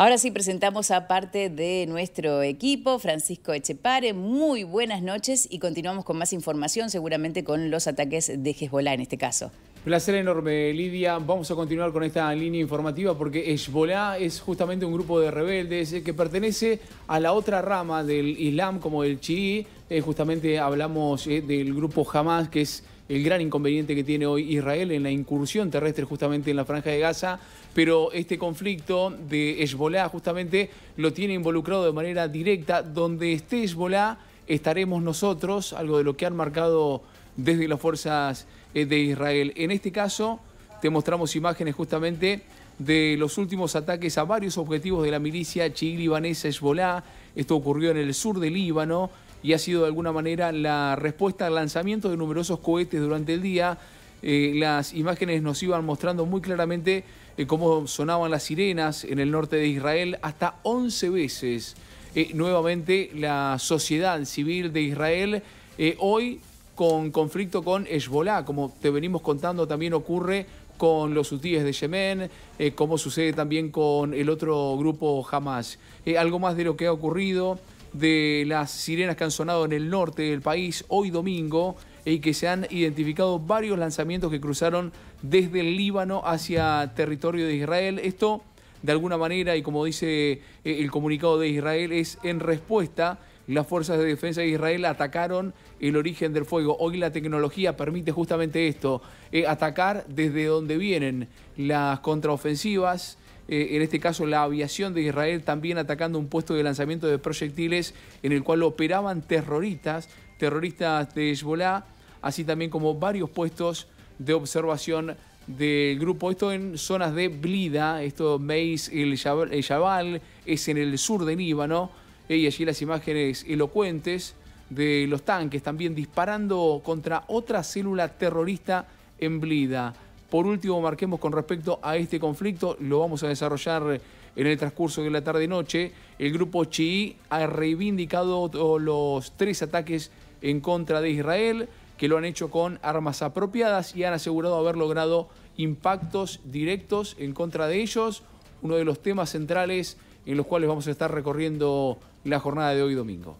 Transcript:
Ahora sí presentamos a parte de nuestro equipo, Francisco Echepare. Muy buenas noches y continuamos con más información, seguramente con los ataques de Hezbollah en este caso. Placer enorme, Lidia. Vamos a continuar con esta línea informativa porque Hezbollah es justamente un grupo de rebeldes que pertenece a la otra rama del Islam, como el chií. Eh, justamente hablamos eh, del grupo Hamas, que es el gran inconveniente que tiene hoy Israel en la incursión terrestre justamente en la franja de Gaza, pero este conflicto de Hezbollah justamente lo tiene involucrado de manera directa. Donde esté Hezbollah estaremos nosotros, algo de lo que han marcado desde las fuerzas eh, de Israel. En este caso, te mostramos imágenes justamente de los últimos ataques a varios objetivos de la milicia chií libanesa Hezbollah. Esto ocurrió en el sur del Líbano y ha sido de alguna manera la respuesta al lanzamiento de numerosos cohetes durante el día. Eh, las imágenes nos iban mostrando muy claramente eh, cómo sonaban las sirenas en el norte de Israel hasta 11 veces. Eh, nuevamente la sociedad civil de Israel hoy con conflicto con Hezbollah, como te venimos contando también ocurre con los hutíes de Yemen, como sucede también con el otro grupo Hamas. algo más de lo que ha ocurrido de las sirenas que han sonado en el norte del país hoy domingo y que se han identificado varios lanzamientos que cruzaron desde el Líbano hacia territorio de Israel. Esto, de alguna manera, y como dice eh, el comunicado de Israel, es en respuesta. Las fuerzas de defensa de Israel atacaron el origen del fuego. Hoy la tecnología permite justamente esto, eh, atacar desde donde vienen las contraofensivas eh, en este caso la aviación de Israel también atacando un puesto de lanzamiento de proyectiles en el cual operaban terroristas, terroristas de Hezbollah, así también como varios puestos de observación del grupo. Esto en zonas de Blida, esto Meis el Yabal, es en el sur de Líbano, eh, y allí las imágenes elocuentes de los tanques también disparando contra otra célula terrorista en Blida. Por último, marquemos con respecto a este conflicto, lo vamos a desarrollar eh, en el transcurso de la tarde-noche. El grupo chií ha reivindicado los tres ataques en contra de Israel, que lo han hecho con armas apropiadas y han asegurado haber logrado impactos directos en contra de ellos, uno de los temas centrales en los cuales vamos a estar recorriendo la jornada de hoy domingo.